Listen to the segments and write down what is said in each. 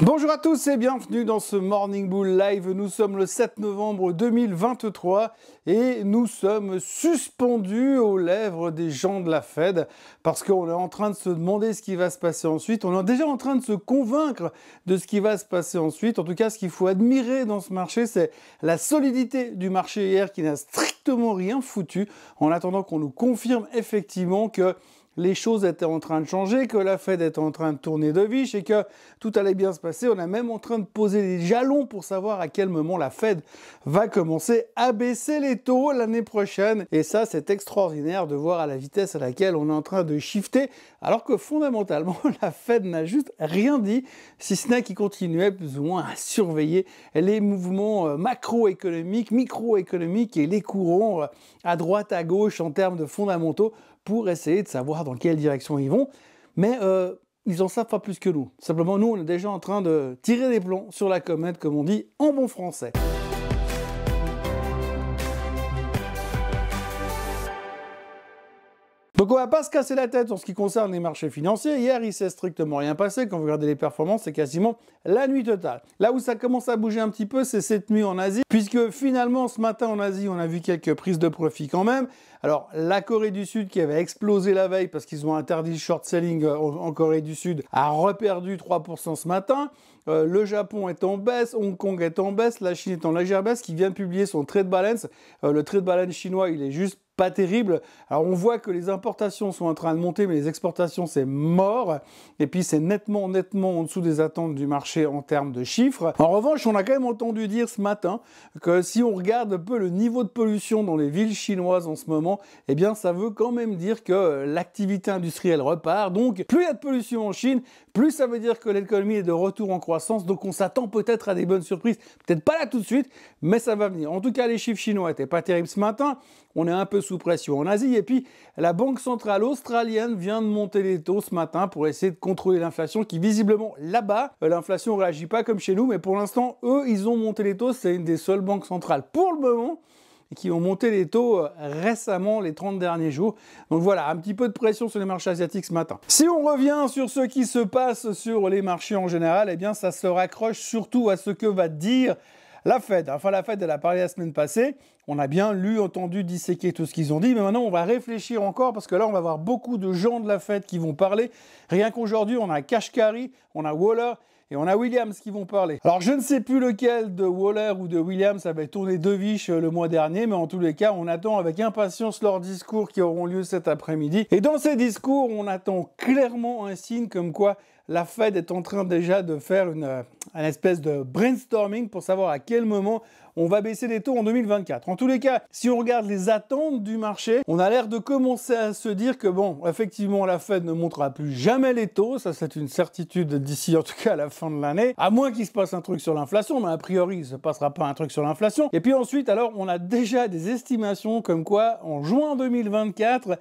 Bonjour à tous et bienvenue dans ce Morning Bull Live. Nous sommes le 7 novembre 2023 et nous sommes suspendus aux lèvres des gens de la Fed parce qu'on est en train de se demander ce qui va se passer ensuite. On est déjà en train de se convaincre de ce qui va se passer ensuite. En tout cas, ce qu'il faut admirer dans ce marché, c'est la solidité du marché hier qui n'a strictement rien foutu en attendant qu'on nous confirme effectivement que les choses étaient en train de changer, que la Fed était en train de tourner de viche et que tout allait bien se passer. On est même en train de poser des jalons pour savoir à quel moment la Fed va commencer à baisser les taux l'année prochaine. Et ça, c'est extraordinaire de voir à la vitesse à laquelle on est en train de shifter, alors que fondamentalement, la Fed n'a juste rien dit, si ce n'est qu'il continuait plus ou moins à surveiller les mouvements euh, macroéconomiques, microéconomiques et les courants euh, à droite, à gauche en termes de fondamentaux pour essayer de savoir dans quelle direction ils vont. Mais euh, ils en savent pas plus que nous. Simplement, nous, on est déjà en train de tirer des plombs sur la comète, comme on dit en bon français. Donc on va pas se casser la tête en ce qui concerne les marchés financiers. Hier, il s'est strictement rien passé. Quand vous regardez les performances, c'est quasiment la nuit totale. Là où ça commence à bouger un petit peu, c'est cette nuit en Asie, puisque finalement ce matin en Asie, on a vu quelques prises de profit quand même. Alors la Corée du Sud qui avait explosé la veille parce qu'ils ont interdit le short selling euh, en Corée du Sud a reperdu 3% ce matin. Euh, le Japon est en baisse, Hong Kong est en baisse, la Chine est en légère baisse, qui vient de publier son trade balance. Euh, le trade balance chinois, il est juste pas terrible. Alors on voit que les importations sont en train de monter, mais les exportations, c'est mort. Et puis c'est nettement, nettement en dessous des attentes du marché en termes de chiffres. En revanche, on a quand même entendu dire ce matin que si on regarde un peu le niveau de pollution dans les villes chinoises en ce moment, eh bien ça veut quand même dire que l'activité industrielle repart. Donc plus il y a de pollution en Chine, plus ça veut dire que l'économie est de retour en croissance. Donc on s'attend peut-être à des bonnes surprises. Peut-être pas là tout de suite, mais ça va venir. En tout cas, les chiffres chinois n'étaient pas terribles ce matin on est un peu sous pression en Asie. Et puis, la Banque centrale australienne vient de monter les taux ce matin pour essayer de contrôler l'inflation qui, visiblement, là-bas, euh, l'inflation ne réagit pas comme chez nous. Mais pour l'instant, eux, ils ont monté les taux. C'est une des seules banques centrales pour le moment qui ont monté les taux euh, récemment, les 30 derniers jours. Donc voilà, un petit peu de pression sur les marchés asiatiques ce matin. Si on revient sur ce qui se passe sur les marchés en général, eh bien ça se raccroche surtout à ce que va dire la Fed, enfin la Fed, elle a parlé la semaine passée. On a bien lu, entendu, disséqué tout ce qu'ils ont dit, mais maintenant on va réfléchir encore parce que là on va avoir beaucoup de gens de la fête qui vont parler. Rien qu'aujourd'hui, on a Kashkari, on a Waller et on a Williams qui vont parler. Alors je ne sais plus lequel de Waller ou de Williams avait tourné viches euh, le mois dernier, mais en tous les cas, on attend avec impatience leurs discours qui auront lieu cet après-midi. Et dans ces discours, on attend clairement un signe comme quoi la Fed est en train déjà de faire une, euh, espèce de brainstorming pour savoir à quel moment on va baisser les taux en 2024. En tous les cas, si on regarde les attentes du marché, on a l'air de commencer à se dire que bon, effectivement, la Fed ne montrera plus jamais les taux, ça c'est une certitude d'ici en tout cas à la fin de l'année, à moins qu'il se passe un truc sur l'inflation, mais a priori il se passera pas un truc sur l'inflation. Et puis ensuite, alors on a déjà des estimations comme quoi en juin 2024,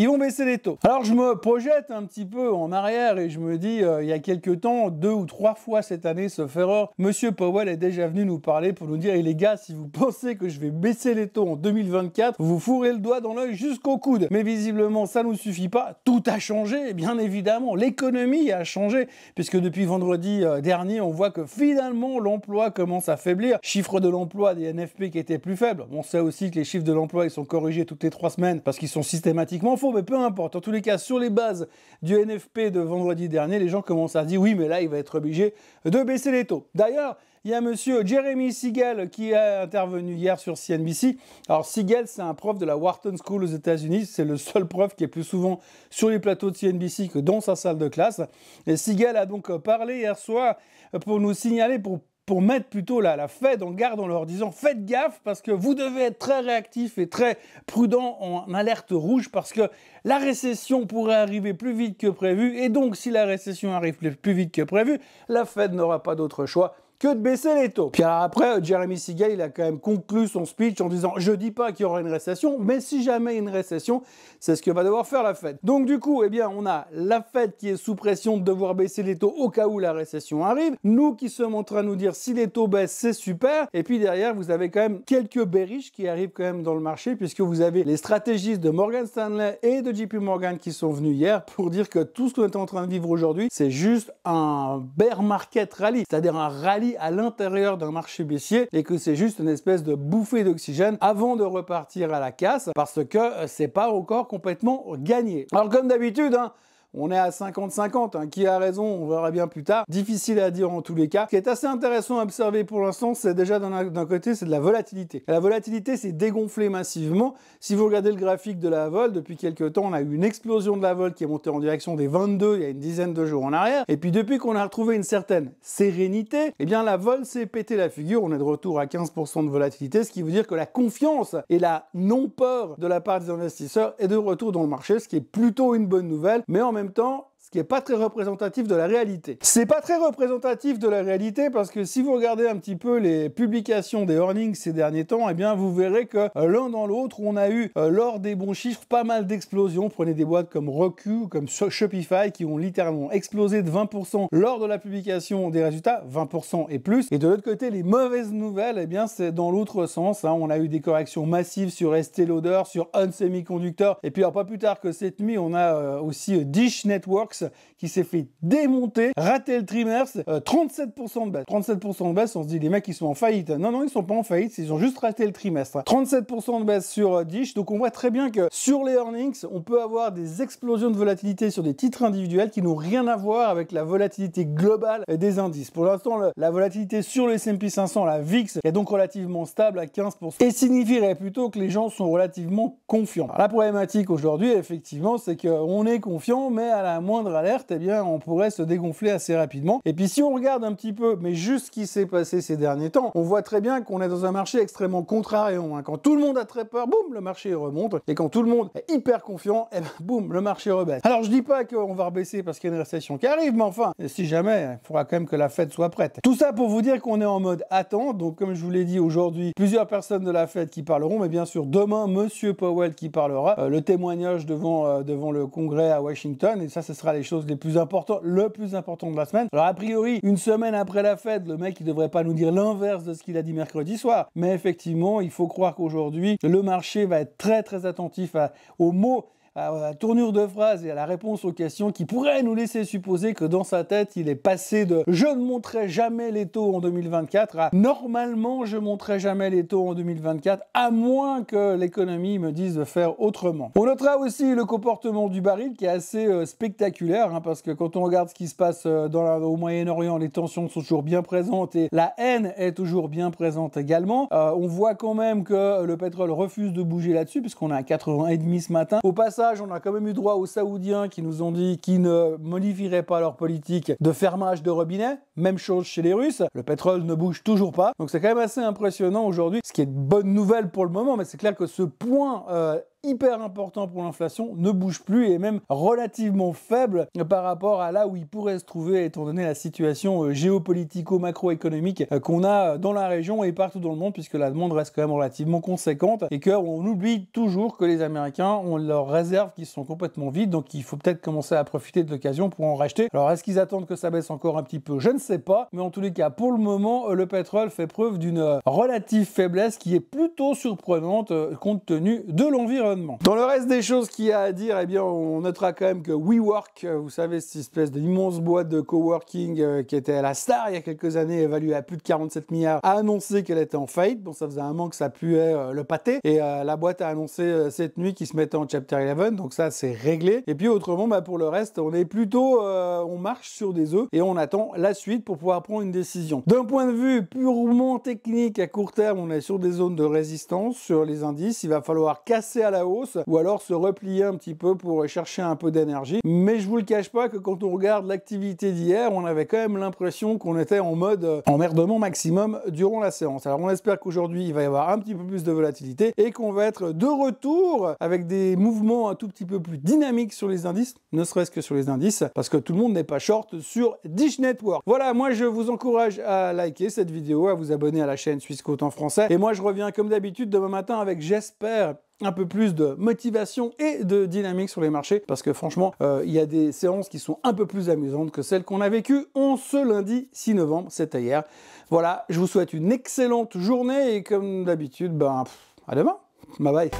ils vont baisser les taux. Alors je me projette un petit peu en arrière et je me dis, euh, il y a quelques temps, deux ou trois fois cette année, sauf erreur, Monsieur Powell est déjà venu nous parler pour nous dire, et eh, les gars, si vous pensez que je vais baisser les taux en 2024, vous fourrez le doigt dans l'œil jusqu'au coude. Mais visiblement, ça ne nous suffit pas. Tout a changé, bien évidemment. L'économie a changé, puisque depuis vendredi euh, dernier, on voit que finalement, l'emploi commence à faiblir. Chiffre de l'emploi des NFP qui était plus faible. On sait aussi que les chiffres de l'emploi, ils sont corrigés toutes les trois semaines parce qu'ils sont systématiquement faux mais peu importe. En tous les cas, sur les bases du NFP de vendredi dernier, les gens commencent à dire oui, mais là, il va être obligé de baisser les taux. D'ailleurs, il y a monsieur Jeremy Siegel qui a intervenu hier sur CNBC. Alors Siegel, c'est un prof de la Wharton School aux États-Unis. C'est le seul prof qui est plus souvent sur les plateaux de CNBC que dans sa salle de classe. Et Siegel a donc parlé hier soir pour nous signaler, pour pour mettre plutôt la, la Fed en garde en leur disant faites gaffe parce que vous devez être très réactif et très prudent en alerte rouge parce que la récession pourrait arriver plus vite que prévu et donc si la récession arrive plus vite que prévu, la Fed n'aura pas d'autre choix que de baisser les taux. Puis après, euh, Jeremy Siegel, il a quand même conclu son speech en disant Je dis pas qu'il y aura une récession, mais si jamais une récession, c'est ce que va devoir faire la Fed. Donc, du coup, eh bien, on a la Fed qui est sous pression de devoir baisser les taux au cas où la récession arrive. Nous qui sommes en train de nous dire si les taux baissent, c'est super. Et puis derrière, vous avez quand même quelques bearish qui arrivent quand même dans le marché, puisque vous avez les stratégistes de Morgan Stanley et de JP Morgan qui sont venus hier pour dire que tout ce qu'on est en train de vivre aujourd'hui, c'est juste un bear market rally, c'est-à-dire un rallye à l'intérieur d'un marché baissier et que c'est juste une espèce de bouffée d'oxygène avant de repartir à la casse parce que euh, c'est pas encore complètement gagné. Alors comme d'habitude, hein, on est à 50-50. Hein. Qui a raison, on verra bien plus tard. Difficile à dire en tous les cas. Ce qui est assez intéressant à observer pour l'instant, c'est déjà d'un côté, c'est de la volatilité. La volatilité s'est dégonflée massivement. Si vous regardez le graphique de la vol, depuis quelques temps, on a eu une explosion de la vol qui est montée en direction des 22 il y a une dizaine de jours en arrière. Et puis depuis qu'on a retrouvé une certaine sérénité, eh bien la vol s'est pété la figure. On est de retour à 15% de volatilité, ce qui veut dire que la confiance et la non-peur de la part des investisseurs est de retour dans le marché, ce qui est plutôt une bonne nouvelle. Mais en même temps, ce qui n'est pas très représentatif de la réalité. C'est pas très représentatif de la réalité parce que si vous regardez un petit peu les publications des earnings ces derniers temps, eh bien vous verrez que euh, l'un dans l'autre, on a eu euh, lors des bons chiffres pas mal d'explosions. Prenez des boîtes comme Roku, comme Shopify qui ont littéralement explosé de 20% lors de la publication des résultats, 20% et plus. Et de l'autre côté, les mauvaises nouvelles, eh bien c'est dans l'autre sens. Hein. On a eu des corrections massives sur ST Loader, sur Un et puis alors pas plus tard que cette nuit, on a euh, aussi Dish Networks qui s'est fait démonter, rater le trimestre, euh, 37% de baisse. 37% de baisse, on se dit les mecs ils sont en faillite. Non, non, ils sont pas en faillite, ils ont juste raté le trimestre. 37% de baisse sur euh, Dish, donc on voit très bien que sur les earnings, on peut avoir des explosions de volatilité sur des titres individuels qui n'ont rien à voir avec la volatilité globale des indices. Pour l'instant, la volatilité sur le S&P 500, la VIX, est donc relativement stable à 15% et signifierait plutôt que les gens sont relativement confiants. la problématique aujourd'hui, effectivement, c'est qu'on est confiant, mais à la moindre alerte, eh bien, on pourrait se dégonfler assez rapidement. Et puis si on regarde un petit peu, mais juste ce qui s'est passé ces derniers temps, on voit très bien qu'on est dans un marché extrêmement contrariant. Hein. Quand tout le monde a très peur, boum, le marché remonte. Et quand tout le monde est hyper confiant, eh ben, boum, le marché rebaisse. Alors je dis pas qu'on va rebaisser parce qu'il y a une récession qui arrive, mais enfin, si jamais, il faudra quand même que la fête soit prête. Tout ça pour vous dire qu'on est en mode attente. Donc comme je vous l'ai dit aujourd'hui, plusieurs personnes de la fête qui parleront, mais bien sûr demain, Monsieur Powell qui parlera, euh, le témoignage devant, euh, devant le Congrès à Washington, et ça, ce sera les choses les plus importantes, le plus important de la semaine. Alors a priori, une semaine après la fête, le mec il devrait pas nous dire l'inverse de ce qu'il a dit mercredi soir. Mais effectivement, il faut croire qu'aujourd'hui, le marché va être très très attentif aux mots à la tournure de phrase et à la réponse aux questions qui pourraient nous laisser supposer que dans sa tête, il est passé de je ne monterai jamais les taux en 2024 à normalement je monterai jamais les taux en 2024 à moins que l'économie me dise de faire autrement. On notera aussi le comportement du baril qui est assez euh, spectaculaire hein, parce que quand on regarde ce qui se passe euh, au Moyen-Orient, les tensions sont toujours bien présentes et la haine est toujours bien présente également. Euh, on voit quand même que le pétrole refuse de bouger là-dessus puisqu'on est à 80,5 ce matin. Au passage on a quand même eu droit aux Saoudiens qui nous ont dit qu'ils ne modifieraient pas leur politique de fermage de robinet. Même chose chez les Russes, le pétrole ne bouge toujours pas. Donc c'est quand même assez impressionnant aujourd'hui, ce qui est une bonne nouvelle pour le moment, mais c'est clair que ce point... Euh, hyper important pour l'inflation ne bouge plus et est même relativement faible par rapport à là où il pourrait se trouver étant donné la situation euh, géopolitico-macroéconomique euh, qu'on a euh, dans la région et partout dans le monde puisque la demande reste quand même relativement conséquente et qu'on oublie toujours que les Américains ont leurs réserves qui sont complètement vides donc il faut peut-être commencer à profiter de l'occasion pour en racheter. Alors est-ce qu'ils attendent que ça baisse encore un petit peu Je ne sais pas mais en tous les cas pour le moment le pétrole fait preuve d'une relative faiblesse qui est plutôt surprenante compte tenu de l'environnement dans le reste des choses qu'il y a à dire, eh bien, on notera quand même que WeWork, euh, vous savez, cette espèce d'immense boîte de coworking euh, qui était à la star il y a quelques années, évaluée à plus de 47 milliards, a annoncé qu'elle était en faillite. Bon, ça faisait un moment que ça puait euh, le pâté. Et la boîte a annoncé cette nuit qu'il se mettait en Chapter 11. Donc ça, c'est réglé. Et puis autrement, bah, pour le reste, on est plutôt, on marche sur des œufs et on attend la suite pour pouvoir prendre une décision. D'un point de vue purement technique, à court terme, on est sur des zones de résistance sur les indices. Il va falloir casser à la hausse ou alors se replier un petit peu pour chercher un peu d'énergie. Mais je vous le cache pas que quand on regarde l'activité d'hier, on avait quand même l'impression qu'on était en mode euh, emmerdement maximum durant la séance. Alors on espère qu'aujourd'hui il va y avoir un petit peu plus de volatilité et qu'on va être de retour avec des mouvements un tout petit peu plus dynamiques sur les indices, ne serait-ce que sur les indices, parce que tout le monde n'est pas short sur Dish Network. Voilà, moi je vous encourage à liker cette vidéo, à vous abonner à la chaîne Suisse Côte en français. Et moi je reviens comme d'habitude demain matin avec j'espère un peu plus de motivation et de dynamique sur les marchés parce que franchement, euh, il y a des séances qui sont un peu plus amusantes que celles qu'on a vécues on ce lundi 6 novembre, c'était hier. Voilà, je vous souhaite une excellente journée et comme d'habitude, ben à demain. Bye bye.